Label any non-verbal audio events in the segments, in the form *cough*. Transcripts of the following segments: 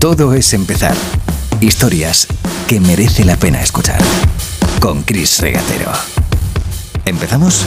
Todo es empezar. Historias que merece la pena escuchar. Con Chris Regatero. ¿Empezamos?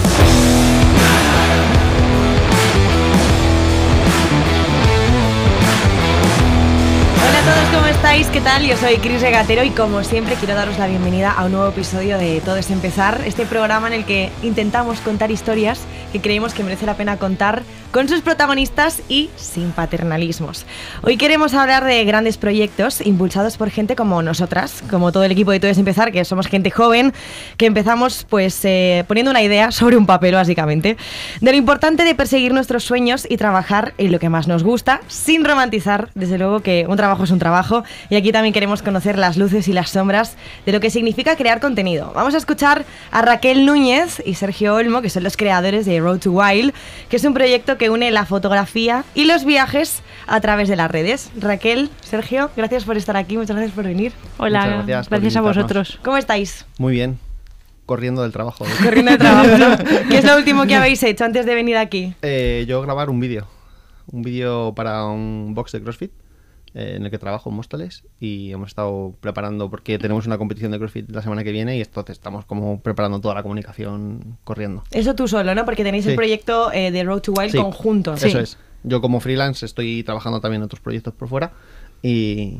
Hola a todos, ¿cómo estáis? ¿Qué tal? Yo soy Chris Regatero y como siempre quiero daros la bienvenida a un nuevo episodio de Todo es Empezar, este programa en el que intentamos contar historias que creemos que merece la pena contar con sus protagonistas y sin paternalismos. Hoy queremos hablar de grandes proyectos impulsados por gente como nosotras, como todo el equipo de Toys Empezar, que somos gente joven, que empezamos pues eh, poniendo una idea sobre un papel básicamente, de lo importante de perseguir nuestros sueños y trabajar en lo que más nos gusta, sin romantizar, desde luego que un trabajo es un trabajo, y aquí también queremos conocer las luces y las sombras de lo que significa crear contenido. Vamos a escuchar a Raquel Núñez y Sergio Olmo, que son los creadores de Road to Wild, que es un proyecto que une la fotografía y los viajes a través de las redes. Raquel, Sergio, gracias por estar aquí, muchas gracias por venir. Hola, gracias, a vosotros. ¿Cómo estáis? Muy bien, corriendo del trabajo. *laughs* Corriendo del trabajo, *laughs* ¿Qué es lo último que habéis hecho antes de venir aquí? Eh, yo grabar un vídeo, un vídeo para un box de CrossFit. Eh, en el que trabajo en Móstoles y hemos estado preparando porque tenemos una competición de CrossFit la semana que viene y entonces estamos como preparando toda la comunicación corriendo. Eso tú solo, ¿no? Porque tenéis el proyecto eh, de Road to Wild sí. conjunto. Eso es. Yo como freelance estoy trabajando también en otros proyectos por fuera y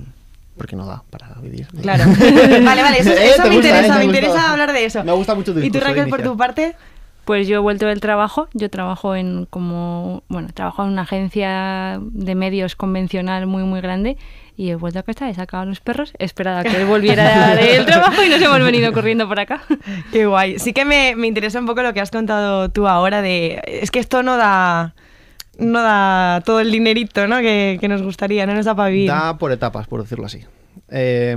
porque no da para vivir. Claro. *laughs* vale, vale, eso, eh, me interesa, me interesa hablar de eso. Me gusta mucho tu ¿Y tú, Raquel, por tu parte? Pues yo he vuelto del trabajo, yo trabajo en como, bueno, trabajo en una agencia de medios convencional muy muy grande y he vuelto a casa, he sacado a los perros, esperado que él volviera del *laughs* trabajo y nos hemos venido corriendo por acá. Qué guay. Sí que me, interesa un poco lo que has contado tú ahora de, es que esto no da no da todo el dinerito ¿no? que, que nos gustaría, no nos da para vivir. Da por etapas, por decirlo así. Eh,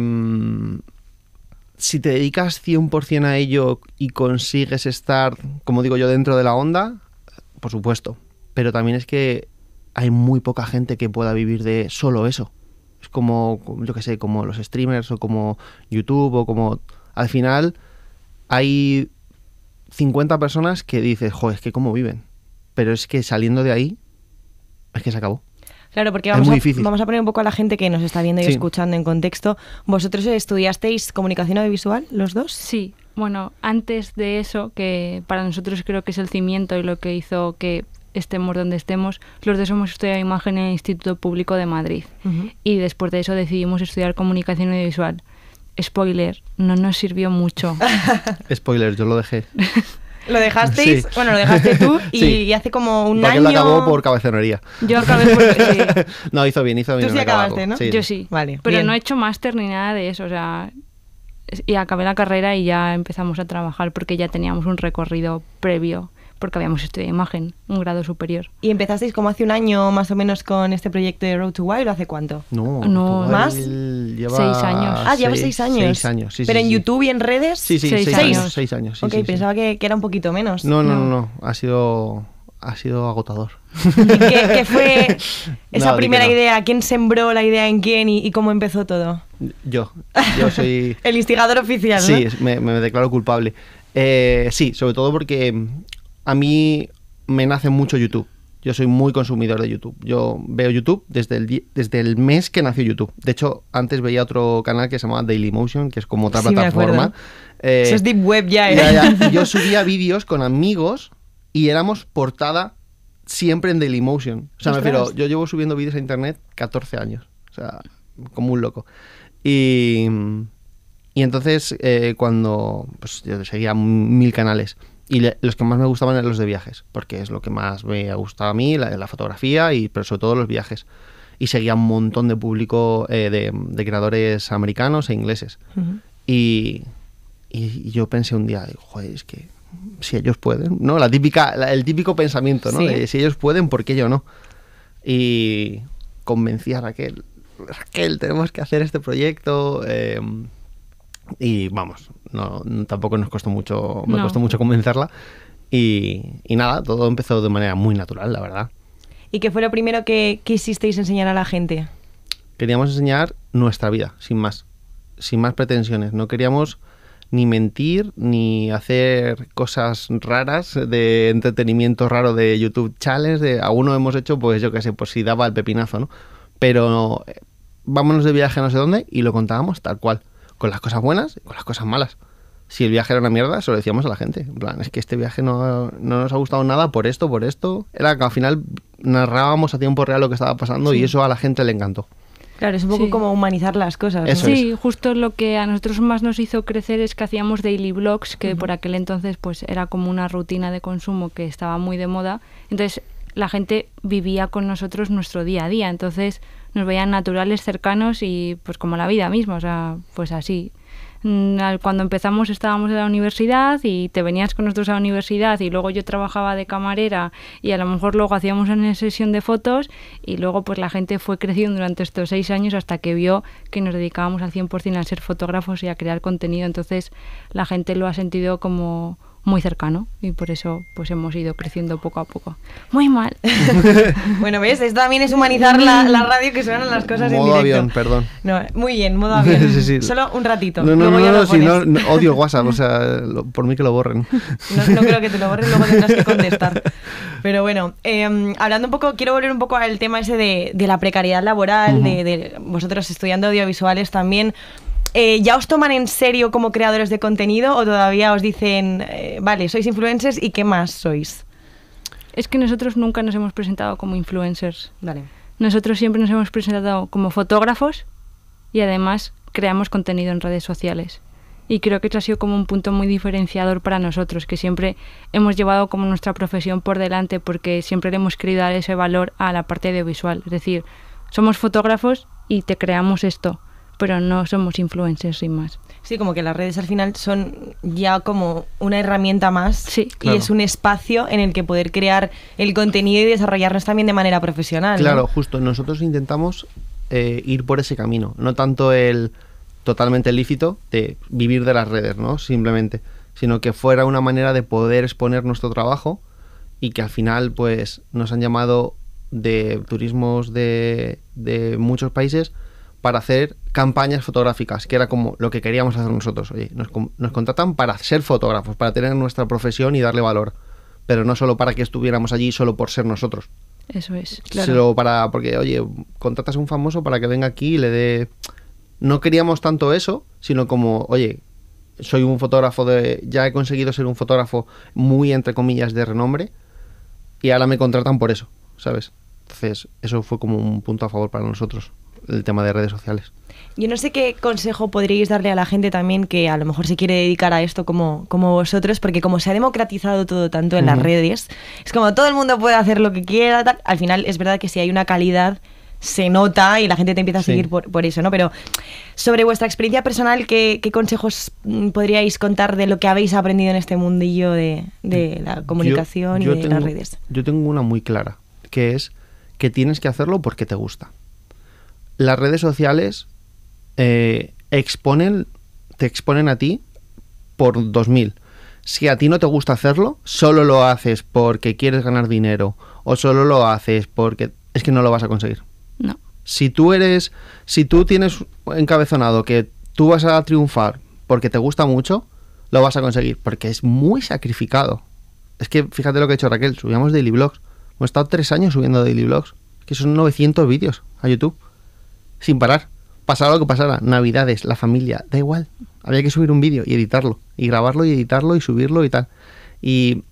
si te dedicas 100% a ello y consigues estar, como digo yo, dentro de la onda, por supuesto. Pero también es que hay muy poca gente que pueda vivir de solo eso. Es como, yo qué sé, como los streamers o como YouTube o como... Al final hay 50 personas que dices, joder, es que cómo viven. Pero es que saliendo de ahí, es que se acabó. Claro, porque vamos, a, poner un poco a la gente que nos está viendo y escuchando en contexto. ¿Vosotros estudiasteis comunicación audiovisual, los dos? Sí. Bueno, antes de eso, que para nosotros creo que es el cimiento y lo que hizo que estemos donde estemos, los dos hemos estudiado imagen en el Instituto Público de Madrid. Y después de eso decidimos estudiar comunicación audiovisual. Spoiler, no nos sirvió mucho. *laughs* Spoiler, yo lo dejé. *laughs* Lo dejasteis, bueno, lo dejaste tú *laughs* y, hace como un año. lo acabó por Yo acabé por. Eh, sí. *laughs* no, hizo bien, hizo bien. Tú sí acabaste, ¿no? Yo sí. Vale. Pero no he hecho máster ni nada de eso, o sea. Y acabé la carrera y ya empezamos a trabajar porque ya teníamos un recorrido previo porque habíamos estudiado imagen, un grado superior. ¿Y empezasteis como hace un año más o menos con este proyecto de Road to Wild? ¿o ¿Hace cuánto? No, más. seis años. Ah, lleva seis, años. Seis años, sí, Pero en YouTube y en redes. Sí, sí, seis, años. Seis años. ok, pensaba que, era un poquito menos. No, no, no, no. Ha sido ha sido agotador. ¿Qué, fue *laughs* esa primera idea? ¿Quién sembró la idea en quién y, cómo empezó todo? Yo. Yo soy. *laughs* El instigador oficial. Sí, me, me, declaro culpable. Eh, sí, sobre todo porque a mí me nace mucho YouTube. Yo soy muy consumidor de YouTube. Yo veo YouTube desde el, desde el mes que nació YouTube. De hecho, antes veía otro canal que se llamaba Dailymotion, que es como otra plataforma. Eh, Eso es Deep Web ya, ¿eh? *laughs* Yo subía vídeos con amigos y éramos portada siempre en Dailymotion. O sea, me refiero, yo llevo subiendo vídeos a internet 14 años. O sea, como un loco. Y, y entonces, eh, cuando. Pues yo seguía mil canales y los que más me gustaban eran los de viajes, porque es lo que más me ha gustado a mí, la, fotografía, y, pero sobre todo los viajes. Y seguía un montón de público eh, de, creadores americanos e ingleses. y, y, yo pensé un día, joder, es que si ellos pueden, ¿no? La típica, el típico pensamiento, ¿no? si ellos pueden, ¿por qué yo no? Y convencí a Raquel, Raquel, tenemos que hacer este proyecto. Em, y vamos, no, tampoco nos costó mucho, me costó mucho convencerla. Y, nada, todo empezó de manera muy natural, la verdad. ¿Y qué fue lo primero que quisisteis enseñar a la gente? Queríamos enseñar nuestra vida, sin más, sin más pretensiones. No queríamos ni mentir, ni hacer cosas raras de entretenimiento raro de YouTube Challenge. De, alguno hemos hecho, pues yo qué sé, pues si daba el pepinazo, ¿no? Pero eh, vámonos de viaje no sé dónde y lo contábamos tal cual con las cosas buenas y con las cosas malas. Si el viaje era una mierda, se lo decíamos a la gente. En plan, es que este viaje no, nos ha gustado nada por esto, por esto. Era que al final narrábamos a tiempo real lo que estaba pasando y eso a la gente le encantó. Claro, es un poco como humanizar las cosas. sí, justo lo que a nosotros más nos hizo crecer es que hacíamos daily blogs, que por aquel entonces pues era como una rutina de consumo que estaba muy de moda. Entonces la gente vivía con nosotros nuestro día a día, entonces nos veían naturales, cercanos y pues como la vida misma, o sea, pues así. Mm, cuando empezamos estábamos en la universidad y te venías con nosotros a la universidad y luego yo trabajaba de camarera y a lo mejor luego hacíamos una sesión de fotos y luego pues la gente fue creciendo durante estos seis años hasta que vio que nos dedicábamos al 100% a ser fotógrafos y a crear contenido. Entonces la gente lo ha sentido como muy cercano y por eso pues hemos ido creciendo poco a poco. Muy mal. *laughs* bueno, ¿ves? Esto también es humanizar la, radio que suenan las cosas modo en directo. avión, perdón. muy bien, modo avión. *laughs* Solo un ratito. No, no, no, si no, odio WhatsApp, o sea, *laughs* por mí que lo borren. No, creo que te lo borren, luego tendrás que contestar. Pero bueno, em, hablando un poco, quiero volver un poco al tema ese de, de la precariedad laboral, de vosotros estudiando audiovisuales también. Eh, ¿ya os toman en serio como creadores de contenido o todavía os dicen, eh, vale, sois influencers y qué más sois? Es que nosotros nunca nos hemos presentado como influencers. Nosotros siempre nos hemos presentado como fotógrafos y además creamos contenido en redes sociales. Y creo que esto ha sido como un punto muy diferenciador para nosotros, que siempre hemos llevado como nuestra profesión por delante porque siempre le hemos querido dar ese valor a la parte audiovisual. Es decir, somos fotógrafos y te creamos esto pero no somos influencers y más. Sí, como que las redes al final son ya como una herramienta más y es un espacio en el que poder crear el contenido y desarrollarnos también de manera profesional. Claro, justo, nosotros intentamos eh, ir por ese camino, no tanto el totalmente lícito de vivir de las redes, ¿no? Simplemente, sino que fuera una manera de poder exponer nuestro trabajo y que al final pues nos han llamado de turismos de, de muchos países para hacer campañas fotográficas, que era como lo que queríamos hacer nosotros. Oye, nos, contratan para ser fotógrafos, para tener nuestra profesión y darle valor, pero no solo para que estuviéramos allí solo por ser nosotros. Eso es, claro. Solo para, porque, oye, contratas a un famoso para que venga aquí y le dé... No queríamos tanto eso, sino como, oye, soy un fotógrafo de... Ya he conseguido ser un fotógrafo muy, entre comillas, de renombre, y ahora me contratan por eso, ¿sabes? Entonces, eso fue como un punto a favor para nosotros el tema de redes sociales. Yo no sé qué consejo podríais darle a la gente también que a lo mejor se quiere dedicar a esto como, como vosotros, porque como se ha democratizado todo tanto en las redes, es como todo el mundo puede hacer lo que quiera, al final es verdad que si hay una calidad se nota y la gente te empieza a seguir por, eso, ¿no? Pero sobre vuestra experiencia personal, ¿qué, consejos mm, podríais contar de lo que habéis aprendido en este mundillo de, mm, la comunicación y de las redes? Yo tengo una muy clara, que es que tienes que hacerlo porque te gusta las redes sociales eh, exponen, te exponen a ti por 2000. Si a ti no te gusta hacerlo, solo lo haces porque quieres ganar dinero o solo lo haces porque es que no lo vas a conseguir. No. Si tú eres, si tú tienes encabezonado que tú vas a triunfar porque te gusta mucho, lo vas a conseguir porque es muy sacrificado. Es que fíjate lo que ha hecho Raquel, subíamos daily blogs. Hemos estado tres años subiendo daily blogs, que son 900 vídeos a YouTube sin parar. Pasara lo que pasara, navidades, la familia, da igual. Había que subir un vídeo y editarlo, y grabarlo y editarlo y subirlo y tal. Y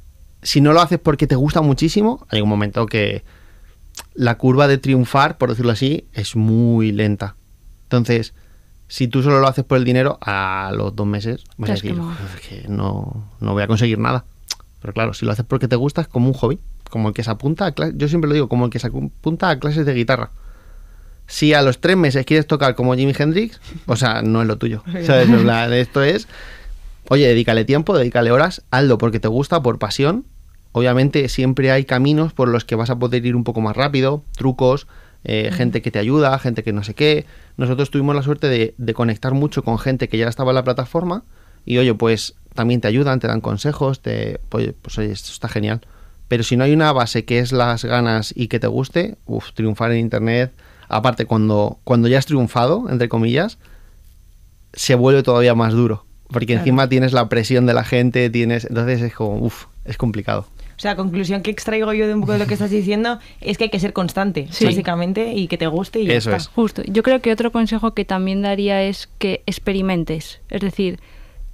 si no lo haces porque te gusta muchísimo, hay un momento que la curva de triunfar, por decirlo así, es muy lenta. Entonces, si tú solo lo haces por el dinero, a los dos meses vas a no, voy a conseguir nada. Pero claro, si lo haces porque te gusta, es como un hobby, como el que se apunta yo siempre lo digo, como el que se apunta a clases de guitarra. Si a los tres meses quieres tocar como Jimi Hendrix, o sea, no es lo tuyo. esto es, oye, dedícale tiempo, dedícale horas, hazlo porque te gusta, por pasión. Obviamente siempre hay caminos por los que vas a poder ir un poco más rápido, trucos, eh, gente que te ayuda, gente que no sé qué. Nosotros tuvimos la suerte de, conectar mucho con gente que ya estaba en la plataforma y oye, pues también te ayudan, te dan consejos, te, pues, pues, oye, esto está genial. Pero si no hay una base que es las ganas y que te guste, uf, triunfar en Internet aparte cuando, cuando ya has triunfado, entre comillas, se vuelve todavía más duro. Porque encima tienes la presión de la gente, tienes. Entonces es como, uff, es complicado. O sea, conclusión que extraigo yo de un poco de lo que estás diciendo es que hay que ser constante, básicamente, y que te guste y Eso ya Es. Justo. Yo creo que otro consejo que también daría es que experimentes. Es decir,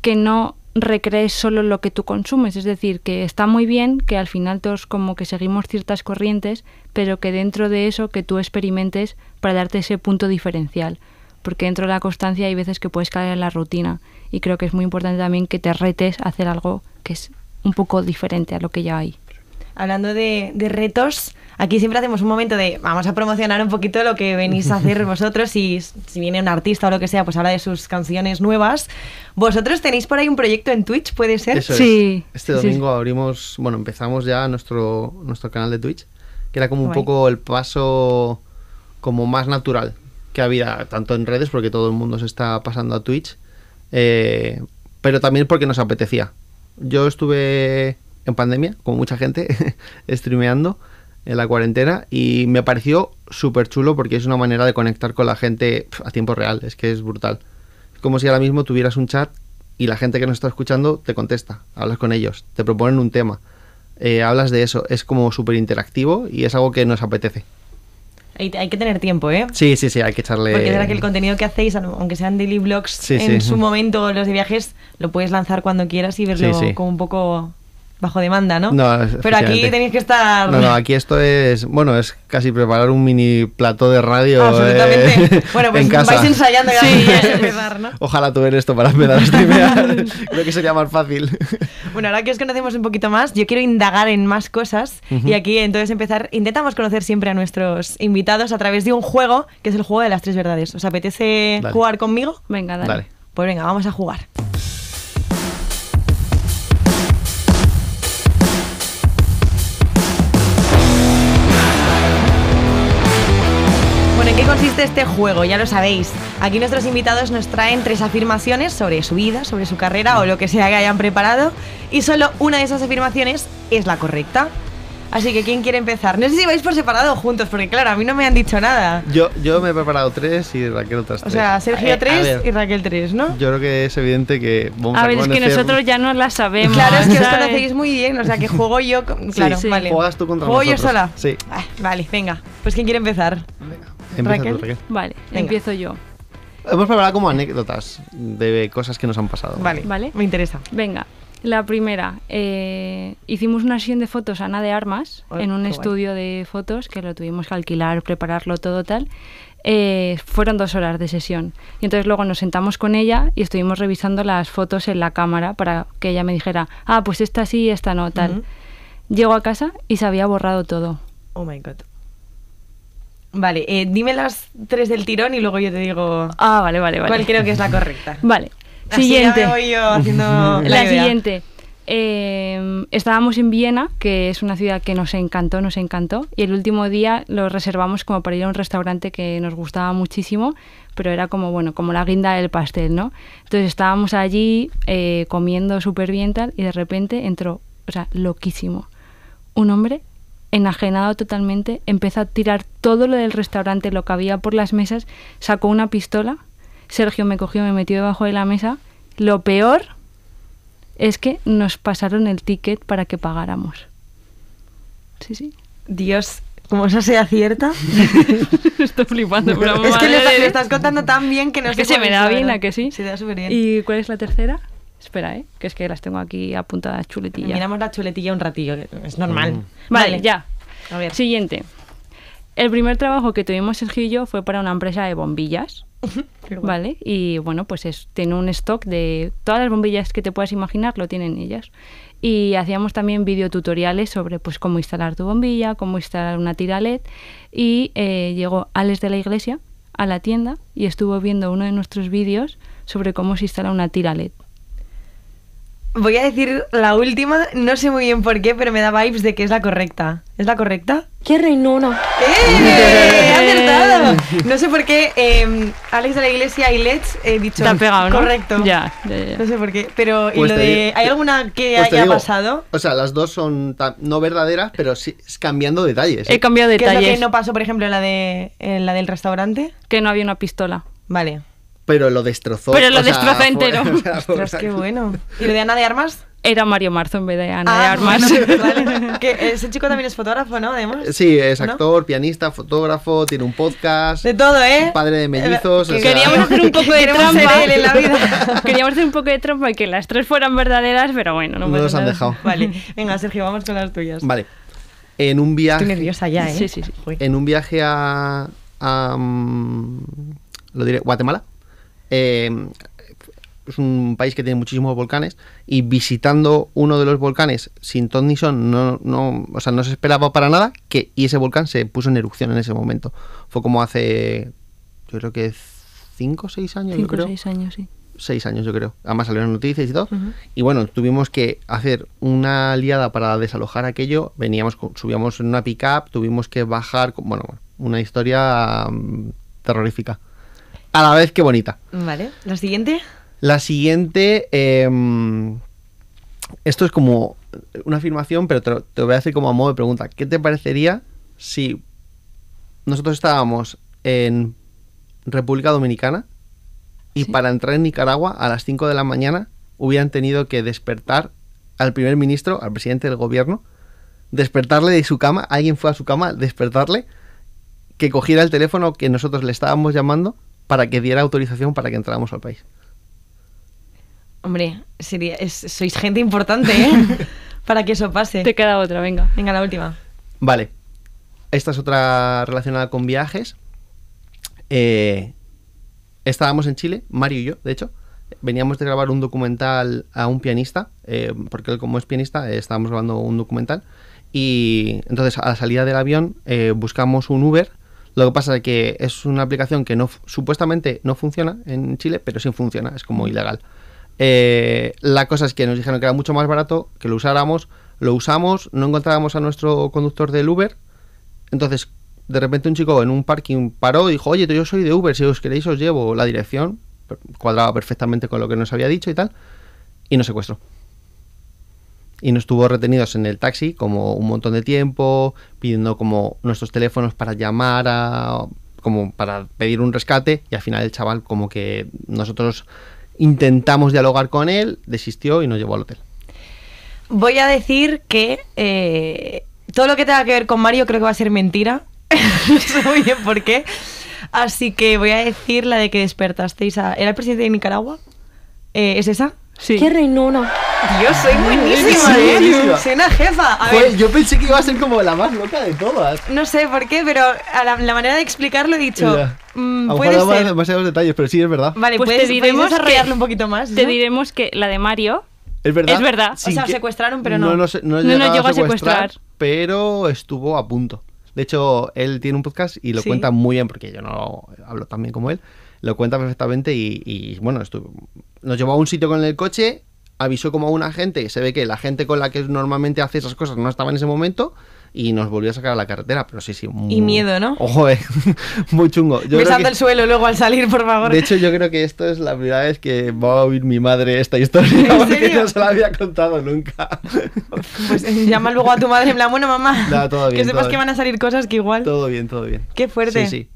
que no recrees solo lo que tú consumes. Es decir, que está muy bien que al final todos como que seguimos ciertas corrientes, pero que dentro de eso que tú experimentes para darte ese punto diferencial. Porque dentro de la constancia hay veces que puedes caer en la rutina. Y creo que es muy importante también que te retes a hacer algo que es un poco diferente a lo que ya hay hablando de, retos, aquí siempre hacemos un momento de vamos a promocionar un poquito lo que venís a hacer *laughs* vosotros y si viene un artista o lo que sea, pues habla de sus canciones nuevas. Vosotros tenéis por ahí un proyecto en Twitch, ¿puede ser? Eso sí. Es. Este domingo abrimos, bueno, empezamos ya nuestro, nuestro canal de Twitch, que era como un poco el paso como más natural que había, tanto en redes, porque todo el mundo se está pasando a Twitch, eh, pero también porque nos apetecía. Yo estuve en pandemia, con mucha gente, *laughs* streameando en la cuarentena y me pareció súper chulo porque es una manera de conectar con la gente a tiempo real, es que es brutal. Es como si ahora mismo tuvieras un chat y la gente que nos está escuchando te contesta, hablas con ellos, te proponen un tema, eh, hablas de eso, es como súper interactivo y es algo que nos apetece. Hay que tener tiempo, ¿eh? Sí, sí, sí, hay que echarle. Porque verdad que el contenido que hacéis, aunque sean daily vlogs en su momento los de viajes, lo puedes lanzar cuando quieras y verlo como un poco bajo demanda, ¿no? no Pero aquí tenéis que estar... No, no, aquí esto es, bueno, es casi preparar un mini plato de radio Absolutamente. Eh, *laughs* bueno, pues vais ensayando ya sí, es empezar, ¿no? *laughs* Ojalá tuviera esto para empezar *laughs* Creo que sería más fácil. Bueno, ahora que os conocemos un poquito más, yo quiero indagar en más cosas y aquí entonces empezar, intentamos conocer siempre a nuestros invitados a través de un juego, que es el juego de las tres verdades. ¿Os apetece jugar conmigo? Venga, dale. Pues venga, vamos a jugar. consiste este juego? Ya lo sabéis. Aquí nuestros invitados nos traen tres afirmaciones sobre su vida, sobre su carrera o lo que sea que hayan preparado. Y solo una de esas afirmaciones es la correcta. Así que, ¿quién quiere empezar? No sé si vais por separado o juntos, porque claro, a mí no me han dicho nada. Yo, yo me he preparado tres y Raquel otras tres. O sea, Sergio eh, tres y Raquel tres, ¿no? Yo creo que es evidente que vamos a ver, a es que nosotros ya no la sabemos. Claro, es que os *laughs* conocéis muy bien, o sea, que juego yo. Claro, vale. Juegas tú contra ¿Juego yo sola? Sí. Ah, vale, venga. Pues, ¿quién quiere empezar? Raquel. Vale, empiezo yo. Hemos preparado como anécdotas de cosas que nos han pasado. Vale, vale. Me interesa. Venga, la primera. Eh, hicimos una sesión de fotos Ana de Armas en un estudio de fotos que lo tuvimos que alquilar, prepararlo todo tal. Eh, fueron dos horas de sesión. Y entonces luego nos sentamos con ella y estuvimos revisando las fotos en la cámara para que ella me dijera, ah, pues esta sí, esta no, tal. Llego a casa y se había borrado todo. Oh my god. Vale, eh, dime las tres del tirón y luego yo te digo. Ah, vale, vale, vale. ¿Cuál creo que es la correcta? *laughs* Vale. siguiente. *laughs* la, siguiente. Em, estábamos en Viena, que es una ciudad que nos encantó, nos encantó, y el último día lo reservamos como para ir a un restaurante que nos gustaba muchísimo, pero era como, bueno, como la guinda del pastel, ¿no? Entonces estábamos allí eh, comiendo súper bien tal, y de repente entró, o sea, loquísimo, un hombre enajenado totalmente, empezó a tirar todo lo del restaurante, lo que había por las mesas, sacó una pistola, Sergio me cogió, me metió debajo de la mesa. Lo peor es que nos pasaron el ticket para que pagáramos. Sí, sí. Dios, como esa sea cierta. *laughs* Estoy flipando. es que lo, estás contando tan bien que no Que se me da bien, ¿a que sí? Se da súper bien. ¿Y cuál es la tercera? Espera, ¿eh? Que es que las tengo aquí apuntadas chuletillas. Miramos la chuletilla un ratillo, es normal. Mm. Vale, ya. Siguiente. El primer trabajo que tuvimos Sergio y yo fue para una empresa de bombillas. ¿Vale? Y bueno, pues es, tiene un stock de todas las bombillas que te puedas imaginar, lo tienen ellas. Y hacíamos también videotutoriales sobre pues cómo instalar tu bombilla, cómo instalar una tira LED. Y eh, llegó Alex de la iglesia a la tienda y estuvo viendo uno de nuestros vídeos sobre cómo se instala una tira LED. Voy a decir la última, no sé muy bien por qué, pero me da vibes de que es la correcta. ¿Es la correcta? ¡Qué reinona! ¡Eh! ¡Acertado! No sé por qué eh, Alex de la Iglesia y Let's he dicho. Te han pegado, ¿no? Correcto. Ya, ya, ya. No sé por qué. Pero, pues ¿y lo de. ¿Hay alguna que pues haya pasado? O sea, las dos son no verdaderas, pero sí cambiando detalles. ¿eh? He cambiado detalles. ¿Qué es lo que no pasó, por ejemplo, la, de, la del restaurante? Que no había una pistola. Vale pero lo destrozó. Pero lo destrozó entero. *laughs* qué bueno. ¿Y lo de Ana de Armas? Era Mario Marzo en vez de Ana ah, de Armas. *laughs* ese chico también es fotógrafo, ¿no? Además. Sí, es actor, pianista, fotógrafo, tiene un podcast. De todo, ¿eh? Padre de eh, mellizos. queríamos hacer un poco de trampa. En la vida. *laughs* queríamos hacer un poco de trampa y que las tres fueran verdaderas, pero bueno, no, me nos han dejado. Vale, venga, Sergio, vamos con las tuyas. Vale. En un viaje. Estoy nerviosa ya, ¿eh? Sí, sí, sí. En un viaje a. Mm, lo diré, Guatemala. Eh, es un país que tiene muchísimos volcanes y visitando uno de los volcanes sin ton ni no, no, o sea, no se esperaba para nada que y ese volcán se puso en erupción en ese momento. Fue como hace, yo creo que 5 o 6 años. cinco o 6 años, sí. seis años, yo creo. Además salieron noticias y todo. Y bueno, tuvimos que hacer una liada para desalojar aquello. Veníamos, subíamos en una pickup tuvimos que bajar, bueno, una historia mm, terrorífica a la vez que bonita. Vale. ¿La siguiente? La siguiente. Em, esto es como una afirmación, pero te voy a hacer como a modo de pregunta. ¿Qué te parecería si nosotros estábamos en República Dominicana y para entrar en Nicaragua a las 5 de la mañana hubieran tenido que despertar al primer ministro, al presidente del gobierno, despertarle de su cama, alguien fue a su cama, despertarle, que cogiera el teléfono que nosotros le estábamos llamando para que diera autorización para que entráramos al país. Hombre, sería, sois gente importante, ¿eh? *laughs* para que eso pase. Te queda otra, venga. Venga, la última. Vale. Esta es otra relacionada con viajes. Eh, estábamos en Chile, Mario y yo, de hecho. Veníamos de grabar un documental a un pianista, eh, porque él como es pianista, eh, estábamos grabando un documental. Y entonces a la salida del avión buscamos un Uber lo que pasa es que es una aplicación que no supuestamente no funciona en Chile, pero sí funciona, es como ilegal. Eh, la cosa es que nos dijeron que era mucho más barato que lo usáramos, lo usamos, no encontrábamos a nuestro conductor del Uber, entonces de repente un chico en un parking paró y dijo, oye, yo soy de Uber, si os queréis os llevo la dirección, cuadraba perfectamente con lo que nos había dicho y tal, y nos secuestró y nos tuvo retenidos en el taxi como un montón de tiempo, pidiendo como nuestros teléfonos para llamar a como para pedir un rescate y al final el chaval como que nosotros intentamos dialogar con él, desistió y nos llevó al hotel. Voy a decir que eh, todo lo que tenga que ver con Mario creo que va a ser mentira. *laughs* no sé muy bien por qué. Así que voy a decir la de que despertasteis ¿Era el presidente de Nicaragua? Eh, ¿Es esa? Sí. ¡Qué reinona! Yo soy buenísima, ¿eh? Soy una jefa. yo pensé que iba a ser como la más loca de todas. No sé por qué, pero la, manera de explicarlo he dicho. Mm, puede ser. demasiados detalles, pero sí, es verdad. Vale, pues te diremos un poquito más. Te diremos que la de Mario. Es verdad. o sea, secuestraron, pero no. No, nos llegó a secuestrar. Pero estuvo a punto. De hecho, él tiene un podcast y lo cuenta muy bien, porque yo no hablo tan bien como él. Lo cuenta perfectamente y, bueno, nos llevó a un sitio con el coche avisó como a un agente, se ve que la gente con la que normalmente hace esas cosas no estaba en ese momento y nos volvió a sacar a la carretera, pero sí, sí. Muy... Y miedo, ¿no? Ojo, eh. *laughs* muy chungo. Yo Besando el suelo luego al salir, por favor. De hecho, yo creo que esto es la primera vez que va a oír mi madre esta historia, porque no se la había contado nunca. pues eh, llama luego a tu madre en plan, bueno, mamá, no, todo que sepas que van a salir cosas que igual... Todo bien, todo bien. Qué fuerte. Sí, sí.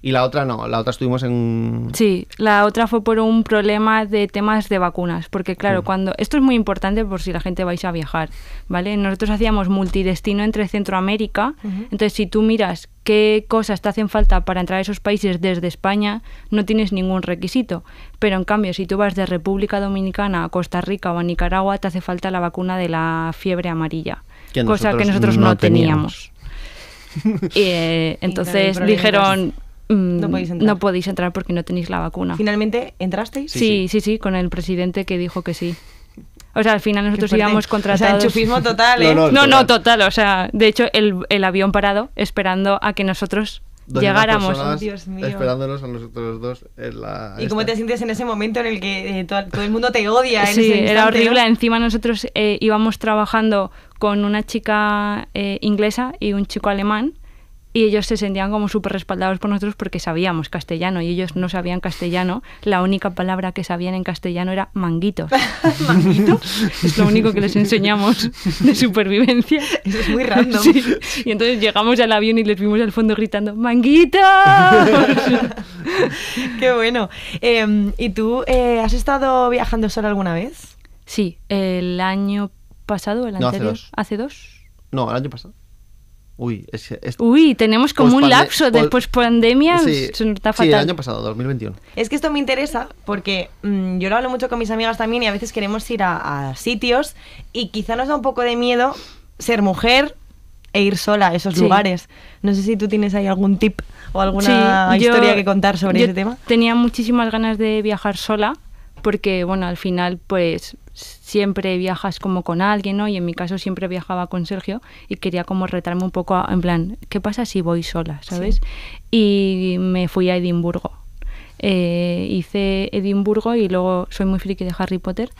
Y la otra no, la otra estuvimos en... Sí, la otra fue por un problema de temas de vacunas, porque claro, mm. cuando... Esto es muy importante por si la gente vais a viajar, ¿vale? Nosotros hacíamos multidestino entre Centroamérica, entonces si tú miras qué cosas te hacen falta para entrar a esos países desde España, no tienes ningún requisito. Pero en cambio, si tú vas de República Dominicana a Costa Rica o a Nicaragua, te hace falta la vacuna de la fiebre amarilla, cosa que nosotros no, teníamos. *laughs* Eh, entonces dijeron... Mm, no, podéis entrar. porque no tenéis la vacuna. ¿Finalmente entrasteis? Sí, sí, sí, con el presidente que dijo que sí. O sea, al final nosotros íbamos contra O sea, enchufismo total, *laughs* ¿eh? no, no, total. O sea, de hecho, el, el avión parado esperando a que nosotros llegáramos. Dios mío. Esperándonos a nosotros dos en la. ¿Y cómo te sientes en ese momento en el que eh, todo, el mundo te odia? sí, era horrible. Encima nosotros eh, íbamos trabajando con una chica eh, inglesa y un chico alemán y ellos se sentían como súper respaldados por nosotros porque sabíamos castellano y ellos no sabían castellano. La única palabra que sabían en castellano era manguitos. *laughs* ¿Manguitos? *laughs* es lo único que les enseñamos de supervivencia. Eso es muy random. Y entonces llegamos al avión y les vimos al fondo gritando ¡Manguitos! *laughs* Qué bueno. Em, ¿Y tú eh, has estado viajando solo alguna vez? Sí, el año pasado, el anterior. Hace hace dos. No, el año pasado. Uy, Uy, tenemos como pues un lapso de pues- pandemia se fatal. Sí, el año pasado, 2021. Es que esto me interesa porque mm, yo lo hablo mucho con mis amigas también y a veces queremos ir a, sitios y quizá nos da un poco de miedo ser mujer e ir sola a esos lugares. No sé si tú tienes ahí algún tip o alguna historia que contar sobre ese tema. Tenía muchísimas ganas de viajar sola porque, bueno, al final, pues siempre viajas como con alguien, ¿no? Y en mi caso siempre viajaba con Sergio y quería como retarme un poco en plan, ¿qué pasa si voy sola, sabes? Y me fui a Edimburgo. Eh, hice Edimburgo y luego soy muy friki de Harry Potter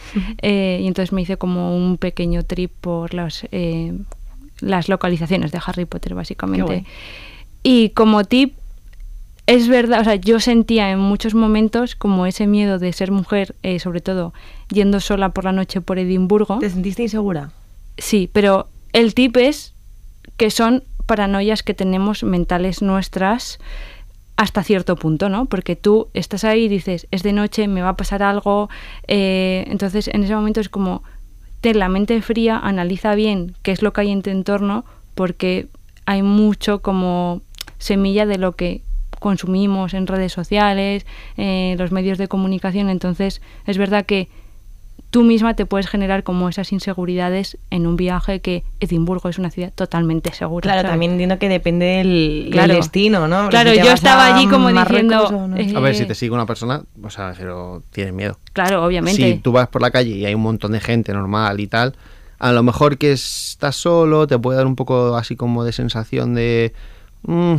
eh, y entonces me hice como un pequeño trip por las, eh, las localizaciones de Harry Potter básicamente. Y como tip, es verdad, o sea, yo sentía en muchos momentos como ese miedo de ser mujer, eh, sobre todo yendo sola por la noche por Edimburgo. ¿Te sentiste insegura? Sí, pero el tip es que son paranoias que tenemos mentales nuestras hasta cierto punto, ¿no? Porque tú estás ahí y dices, es de noche, me va a pasar algo. Eh, entonces, en ese momento es como, ten la mente fría, analiza bien qué es lo que hay en tu entorno, porque hay mucho como semilla de lo que consumimos en redes sociales, eh, los medios de comunicación. Entonces, es verdad que tú misma te puedes generar como esas inseguridades en un viaje que Edimburgo es una ciudad totalmente segura. Claro, también entiendo que depende del, destino, ¿no? Claro, yo estaba allí como diciendo... Eh, a ver, si te sigue una persona, o sea, pero tienes miedo. Claro, obviamente. Si tú vas por la calle y hay un montón de gente normal y tal, a lo mejor que estás solo te puede dar un poco así como de sensación de... Mm,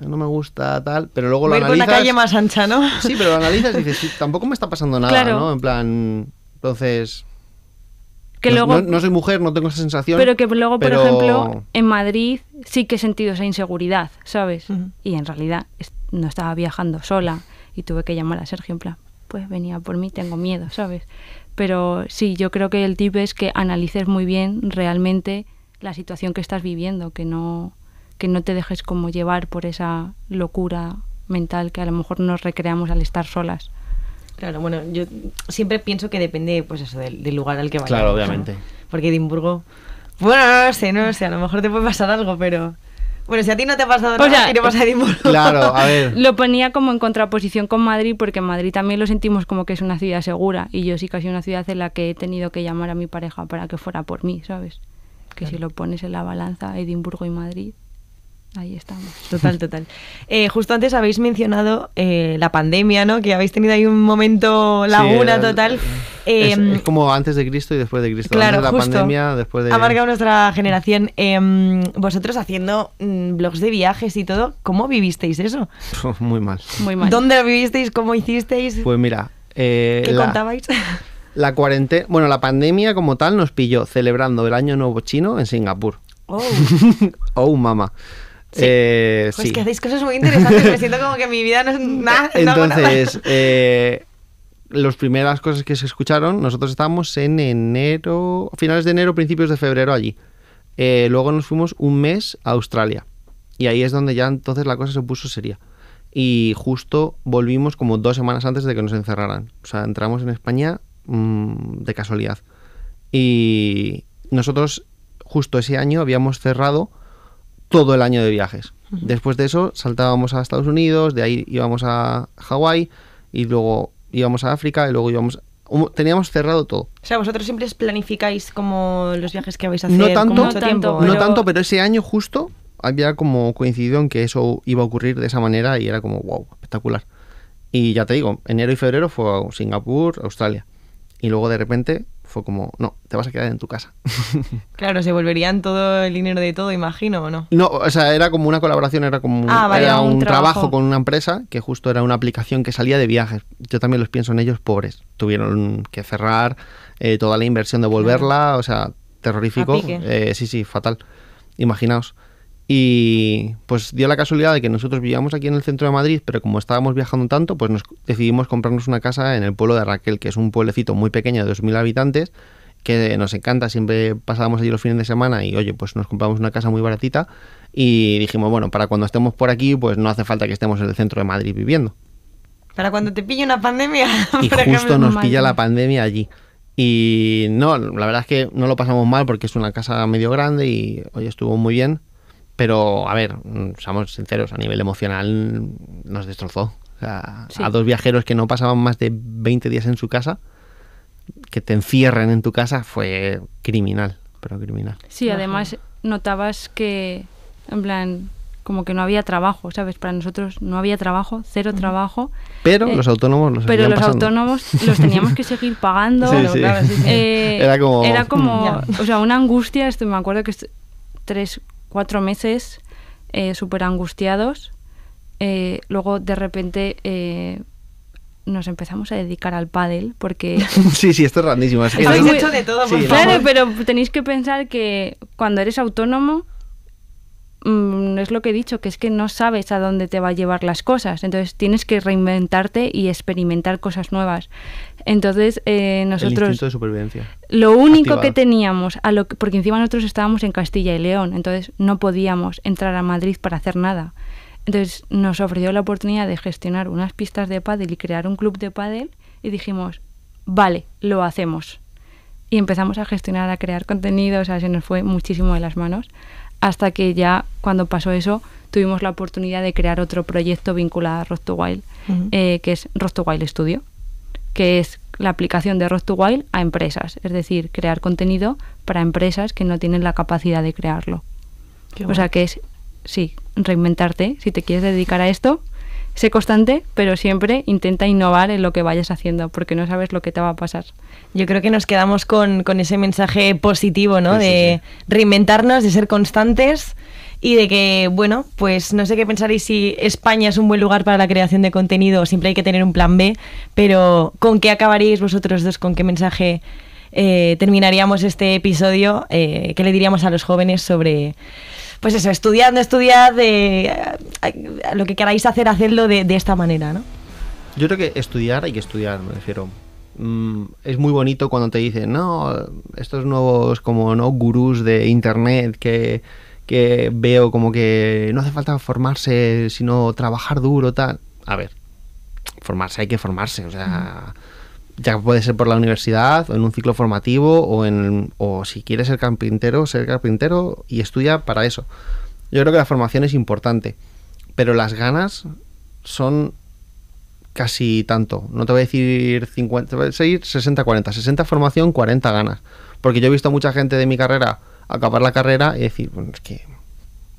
eh, no me gusta tal, pero luego lo analizas. Con la calle más ancha, ¿no? *laughs* Sí, pero lo analizas y dices, *laughs* sí, tampoco me está pasando nada, ¿no? En plan, entonces. Que no, luego, no, soy mujer, no tengo esa sensación. Pero que luego, por ejemplo, en Madrid sí que he sentido esa inseguridad, ¿sabes? Y en realidad no estaba viajando sola y tuve que llamar a Sergio en plan, pues venía por mí, tengo miedo, ¿sabes? Pero sí, yo creo que el tip es que analices muy bien realmente la situación que estás viviendo, que no que no te dejes como llevar por esa locura mental que a lo mejor nos recreamos al estar solas. Claro, bueno, yo siempre pienso que depende, pues del, lugar al que vayas. Claro, obviamente. Porque Edimburgo, bueno, no, no sé, no sé, a lo mejor te puede pasar algo, pero... Bueno, si a ti no te ha pasado nada, iremos a Edimburgo. Claro, a ver. *laughs* Lo ponía como en contraposición con Madrid, porque Madrid también lo sentimos como que es una ciudad segura. Y yo sí casi una ciudad en la que he tenido que llamar a mi pareja para que fuera por mí, ¿sabes? Que si lo pones en la balanza, Edimburgo y Madrid. Ahí estamos. Total, total. Eh, justo antes habéis mencionado eh, la pandemia, ¿no? Que habéis tenido ahí un momento laguna total. Es, em, como antes de Cristo y después de Cristo. Claro, pandemia, después de... Ha marcado nuestra generación. Em, vosotros haciendo mm, blogs de viajes y todo, ¿cómo vivisteis eso? *laughs* Muy mal. Muy mal. ¿Dónde lo vivisteis? ¿Cómo hicisteis? Pues mira... Eh, ¿Qué contabais? *laughs* La cuarentena, bueno, la pandemia como tal nos pilló celebrando el Año Nuevo Chino en Singapur. Oh, *laughs* oh mamá pues que hacéis cosas muy interesantes. Me siento como que mi vida no es nada. Entonces, eh, las primeras cosas que se escucharon, nosotros estábamos en enero, finales de enero, principios de febrero allí. Eh, luego nos fuimos un mes a Australia. Y ahí es donde ya entonces la cosa se puso seria. Y justo volvimos como dos semanas antes de que nos encerraran. O sea, entramos en España mm, de casualidad. Y nosotros justo ese año habíamos cerrado todo el año de viajes. Después de eso saltábamos a Estados Unidos, de ahí íbamos a Hawái y luego íbamos a África y luego íbamos teníamos cerrado todo. O sea, vosotros siempre planificáis como los viajes que vais a hacer. No tanto, tiempo, no tanto, pero ese año justo había como coincidido en que eso iba a ocurrir de esa manera y era como, wow, espectacular. Y ya te digo, enero y febrero fue a Singapur, Australia. Y luego de repente fue como, no, te vas a quedar en tu casa. *laughs* claro, se volverían todo el dinero de todo, imagino, ¿o no? No, o sea, era como una colaboración, era como un, ah, trabajo. con una empresa que justo era una aplicación que salía de viajes. Yo también los pienso en ellos pobres. Tuvieron que cerrar eh, toda la inversión, de volverla, o sea, terrorífico. Eh, sí, sí, fatal. Imaginaos. Y pues dio la casualidad de que nosotros vivíamos aquí en el centro de Madrid, pero como estábamos viajando tanto, pues nos decidimos comprarnos una casa en el pueblo de Raquel, que es un pueblecito muy pequeño de 2.000 habitantes, que nos encanta, siempre pasábamos allí los fines de semana y oye, pues nos compramos una casa muy baratita y dijimos, bueno, para cuando estemos por aquí, pues no hace falta que estemos en el centro de Madrid viviendo. Para cuando te pille una pandemia. *laughs* Y justo nos pilla la pandemia allí. Y no, la verdad es que no lo pasamos mal porque es una casa medio grande y hoy estuvo muy bien pero, a ver, mm, seamos sinceros, a nivel emocional nos destrozó. A dos viajeros que no pasaban más de 20 días en su casa, que te encierren en tu casa, fue criminal, pero criminal. Sí, además notabas que, en plan, como que no había trabajo, ¿sabes? Para nosotros no había trabajo, cero trabajo. Pero eh, los autónomos los Pero los autónomos los teníamos que seguir pagando. *laughs* era como... Era como, *laughs* o sea, una angustia. me acuerdo que tres, cuatro meses eh, súper angustiados. Eh, luego de repente eh, nos empezamos a dedicar al pádel porque... *laughs* sí, sí, esto es grandísimo Es Habéis hecho de todo, Claro, pero tenéis que pensar que cuando eres autónomo Mm, es lo que he dicho, que es que no sabes a dónde te va a llevar las cosas. Entonces tienes que reinventarte y experimentar cosas nuevas. Entonces eh, nosotros... de supervivencia. Lo único que teníamos, a lo porque encima nosotros estábamos en Castilla y León, entonces no podíamos entrar a Madrid para hacer nada. Entonces nos ofreció la oportunidad de gestionar unas pistas de pádel y crear un club de pádel y dijimos, vale, lo hacemos. Y empezamos a gestionar, a crear contenido, o sea, se nos fue muchísimo de las manos hasta que ya cuando pasó eso tuvimos la oportunidad de crear otro proyecto vinculado a Rock to Wild, eh, que es Rock to Wild Studio, que es la aplicación de Rock to Wild a empresas, es decir, crear contenido para empresas que no tienen la capacidad de crearlo. o sea que es, sí, reinventarte. Si te quieres dedicar a esto, sé constante, pero siempre intenta innovar en lo que vayas haciendo, porque no sabes lo que te va a pasar. Yo creo que nos quedamos con, ese mensaje positivo, ¿no? de reinventarnos, de ser constantes y de que, bueno, pues no sé qué pensaréis si España es un buen lugar para la creación de contenido, siempre hay que tener un plan B, pero ¿con qué acabaréis vosotros dos? ¿Con qué mensaje? Eh, terminaríamos este episodio, eh, ¿qué le diríamos a los jóvenes sobre pues eso, estudiando, estudiad, eh, eh, lo que queráis hacer, hacedlo de, esta manera, ¿no? Yo creo que estudiar hay que estudiar, me refiero. Mm, es muy bonito cuando te dicen, no, estos nuevos como no gurús de internet que, veo como que no hace falta formarse, sino trabajar duro, tal. A ver, formarse hay que formarse, o sea ya puede ser por la universidad o en un ciclo formativo o, en, o si quieres ser carpintero, ser carpintero y estudia para eso. Yo creo que la formación es importante, pero las ganas son casi tanto. No te voy a decir 50, voy a 60, 40. 60 formación, 40 ganas. Porque yo he visto a mucha gente de mi carrera acabar la carrera y decir, bueno, es que...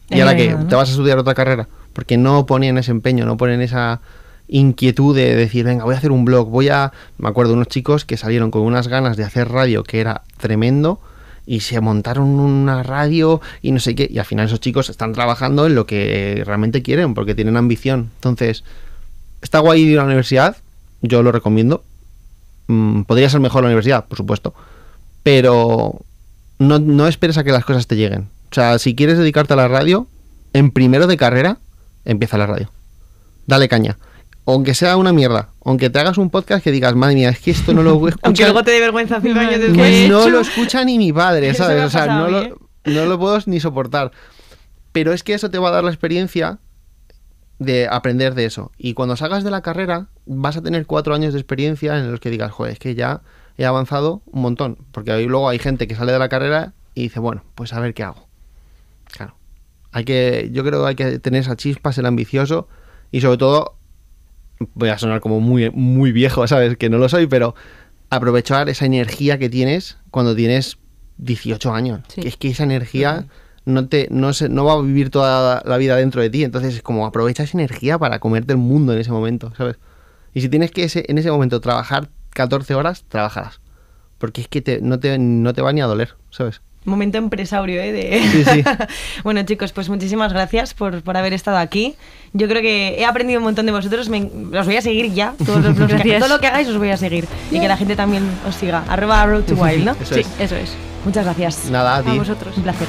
¿Y ahora qué? ¿Te vas a estudiar otra carrera? Porque no ponen ese empeño, no ponen esa inquietud de decir, venga, voy a hacer un blog, voy a... Me acuerdo unos chicos que salieron con unas ganas de hacer radio que era tremendo y se montaron una radio y no sé qué. Y al final esos chicos están trabajando en lo que realmente quieren porque tienen ambición. Entonces, está guay ir a la universidad, yo lo recomiendo. Mm, Podría ser mejor la universidad, por supuesto. Pero no esperes a que las cosas te lleguen. O sea, si quieres dedicarte a la radio, en primero de carrera, empieza la radio. Dale caña aunque sea una mierda, aunque te hagas un podcast que digas, madre mía, es que esto no lo voy a *laughs* escuchar. aunque luego te dé vergüenza cinco años después. no *laughs* lo escucha ni mi padre, ¿sabes? O sea, ¿eh? no, lo, puedo ni soportar. Pero es que eso te va a dar la experiencia de aprender de eso. Y cuando salgas de la carrera, vas a tener cuatro años de experiencia en los que digas, joder, es que ya he avanzado un montón. Porque luego hay gente que sale de la carrera y dice, bueno, pues a ver qué hago. Claro. Hay que, yo creo que hay que tener esa chispa, ser ambicioso y sobre todo voy a sonar como muy, muy viejo, *laughs* ¿sabes? Que no lo soy, pero aprovechar esa energía que tienes cuando tienes 18 años. Que es que esa energía no te no, se, no va a vivir toda la vida dentro de ti. Entonces, es como aprovecha esa energía para comerte el mundo en ese momento, ¿sabes? Y si tienes que en ese momento trabajar 14 horas, trabajarás. Porque es que te, no, te, no te va ni a doler, ¿sabes? Momento empresario, ¿eh? *laughs* bueno, chicos, pues muchísimas gracias por, haber estado aquí. Yo creo que he aprendido un montón de vosotros. los voy a seguir ya. *laughs* todo lo que hagáis os voy a seguir. Y que la gente también os siga. Arroba Road to Wild, ¿no? sí, eso es. Muchas gracias. Nada, a, ti. vosotros. Un placer.